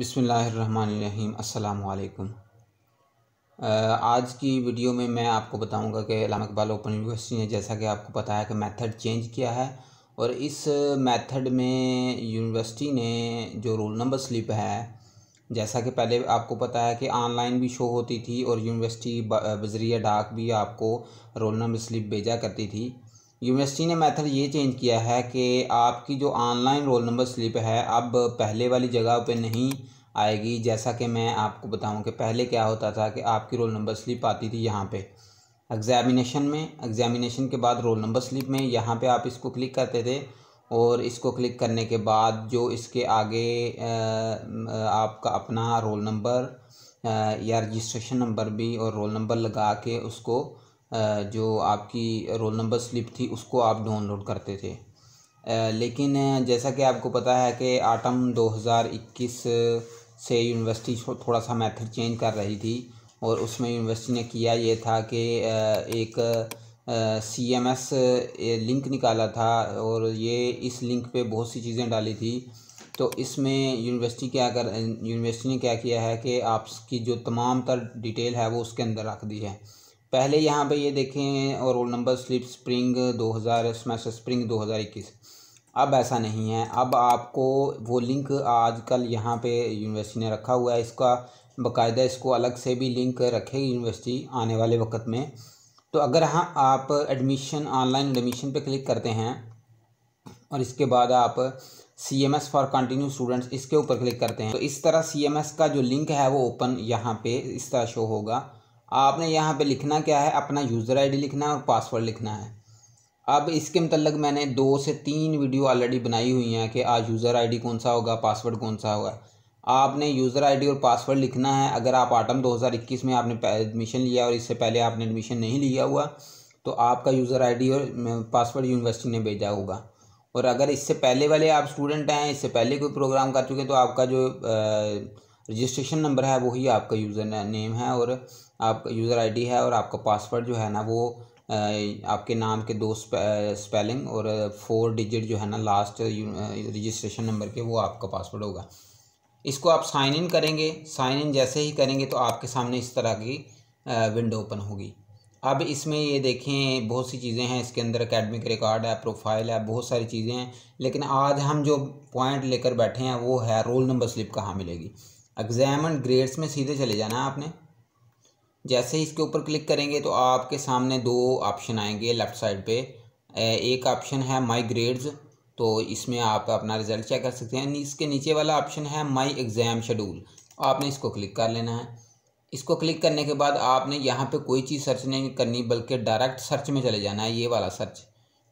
बिसमीम् अल्लाम आज की वीडियो में मैं आपको बताऊंगा कि इकबाल ओपन यूनिवर्सिटी ने जैसा कि आपको पता है कि मेथड चेंज किया है और इस मेथड में यूनिवर्सिटी ने जो रोल नंबर स्लिप है जैसा कि पहले आपको पता है कि ऑनलाइन भी शो होती थी और यूनिवर्सिटी बजरिया डाक भी आपको रोल नंबर स्लिप भेजा करती थी यूनिवर्सिटी ने मेथड ये चेंज किया है कि आपकी जो ऑनलाइन रोल नंबर स्लिप है अब पहले वाली जगह पे नहीं आएगी जैसा कि मैं आपको बताऊं कि पहले क्या होता था कि आपकी रोल नंबर स्लिप आती थी यहाँ पे एग्ज़ामिनेशन में एग्ज़ामिनेशन के बाद रोल नंबर स्लिप में यहाँ पे आप इसको क्लिक करते थे और इसको क्लिक करने के बाद जो इसके आगे आपका अपना रोल नंबर या रजिस्ट्रेशन नंबर भी और रोल नंबर लगा के उसको जो आपकी रोल नंबर स्लिप थी उसको आप डाउनलोड करते थे लेकिन जैसा कि आपको पता है कि आटम 2021 से यूनिवर्सिटी थोड़ा सा मेथड चेंज कर रही थी और उसमें यूनिवर्सिटी ने किया ये था कि एक सी एम एस लिंक निकाला था और ये इस लिंक पे बहुत सी चीज़ें डाली थी तो इसमें यूनिवर्सिटी क्या कर यूनिवर्सिटी ने क्या किया है कि आपकी जो तमाम तर डिटेल है वो उसके अंदर रख दी है पहले यहाँ पे ये देखें और roll number slip spring 2000 smash spring 2021 अब ऐसा नहीं है अब आपको वो लिंक आजकल यहाँ पे यूनिवर्सिटी ने रखा हुआ है इसका बकायदा इसको अलग से भी लिंक रखेगी यूनिवर्सिटी आने वाले वक्त में तो अगर हाँ आप एडमिशन ऑनलाइन एडमिशन पे क्लिक करते हैं और इसके बाद आप C M S for continue students इसके ऊपर क्लिक करते हैं तो इस तरह सी एम एस का जो लिंक है वो ओपन यहाँ पे इस तरह शो होगा आपने यहाँ पे लिखना क्या है अपना यूज़र आईडी लिखना है और पासवर्ड लिखना है अब इसके मतलब मैंने दो से तीन वीडियो ऑलरेडी बनाई हुई हैं कि आज यूज़र आईडी कौन सा होगा पासवर्ड कौन सा होगा आपने यूज़र आईडी और पासवर्ड लिखना है अगर आप आटम 2021 में आपने एडमिशन लिया और इससे पहले आपने एडमिशन नहीं लिया हुआ तो आपका यूज़र आई और पासवर्ड यूनिवर्सिटी ने भेजा होगा और अगर इससे पहले वाले आप स्टूडेंट हैं इससे पहले कोई प्रोग्राम कर चुके तो आपका जो रजिस्ट्रेशन नंबर है वही आपका यूज़र नेम है और आपका यूज़र आईडी है और आपका पासवर्ड जो है ना वो आपके नाम के दो स्पेलिंग और फोर डिजिट जो है ना लास्ट रजिस्ट्रेशन नंबर के वो आपका पासवर्ड होगा इसको आप साइन इन करेंगे साइन इन जैसे ही करेंगे तो आपके सामने इस तरह की विंडो ओपन होगी अब इसमें ये देखें बहुत सी चीज़ें हैं इसके अंदर अकेडमिक रिकॉर्ड है प्रोफाइल है बहुत सारी चीज़ें हैं लेकिन आज हम जो पॉइंट लेकर बैठे हैं वो है रोल नंबर स्लिप कहाँ मिलेगी एग्जाम एंड ग्रेड्स में सीधे चले जाना है आपने जैसे ही इसके ऊपर क्लिक करेंगे तो आपके सामने दो ऑप्शन आएंगे लेफ़्ट साइड पे एक ऑप्शन है माई ग्रेड्स तो इसमें आप अपना रिज़ल्ट चेक कर सकते हैं इसके नीचे वाला ऑप्शन है माई एग्ज़ाम शेड्यूल तो आपने इसको क्लिक कर लेना है इसको क्लिक करने के बाद आपने यहाँ पे कोई चीज़ सर्च नहीं करनी बल्कि डायरेक्ट सर्च में चले जाना है ये वाला सर्च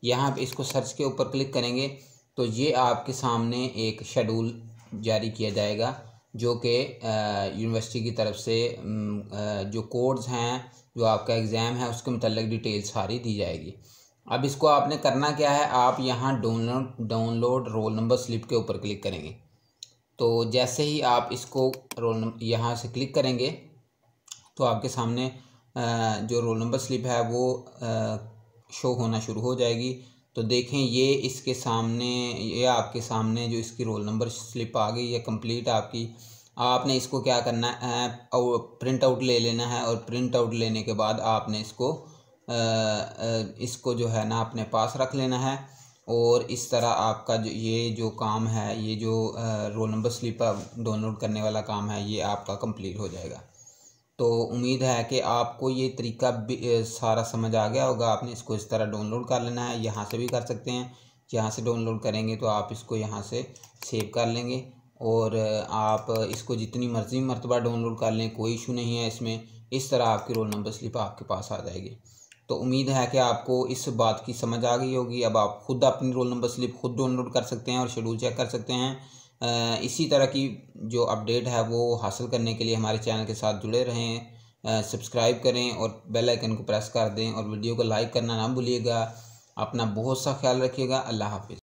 यहाँ पे इसको सर्च के ऊपर क्लिक करेंगे तो ये आपके सामने एक शेड्यूल जारी किया जाएगा जो कि यूनिवर्सिटी की तरफ से जो कोर्स हैं जो आपका एग्ज़ाम है उसके मतलब डिटेल सारी दी जाएगी अब इसको आपने करना क्या है आप यहाँ download download roll number slip के ऊपर क्लिक करेंगे तो जैसे ही आप इसको रोल यहाँ से क्लिक करेंगे तो आपके सामने जो रोल नंबर स्लिप है वो शो होना शुरू हो जाएगी तो देखें ये इसके सामने ये आपके सामने जो इसकी रोल नंबर स्लिप आ गई है कंप्लीट आपकी आपने इसको क्या करना है प्रिंट आउट ले लेना है और प्रिंट आउट लेने के बाद आपने इसको आ, इसको जो है ना अपने पास रख लेना है और इस तरह आपका जो ये जो काम है ये जो रोल नंबर स्लिप डाउनलोड करने वाला काम है ये आपका कंप्लीट हो जाएगा तो उम्मीद है कि आपको ये तरीका सारा समझ आ गया होगा आपने इसको इस तरह डाउनलोड कर लेना है यहाँ से भी कर सकते हैं यहाँ से डाउनलोड करेंगे तो आप इसको यहाँ से सेव कर लेंगे और आप इसको जितनी मर्ज़ी मरतबा डाउनलोड कर लें कोई इशू नहीं है इसमें इस तरह आपकी रोल नंबर स्लिप आपके पास आ जाएगी तो उम्मीद है कि आपको इस बात की समझ आ गई होगी अब आप खुद अपनी रोल नंबर स्लिप खुद डाउनलोड कर सकते हैं और शेड्यूल चेक कर सकते हैं इसी तरह की जो अपडेट है वो हासिल करने के लिए हमारे चैनल के साथ जुड़े रहें सब्सक्राइब करें और बेल आइकन को प्रेस कर दें और वीडियो को लाइक करना ना भूलिएगा अपना बहुत सा ख्याल रखिएगा अल्लाह हाफिज़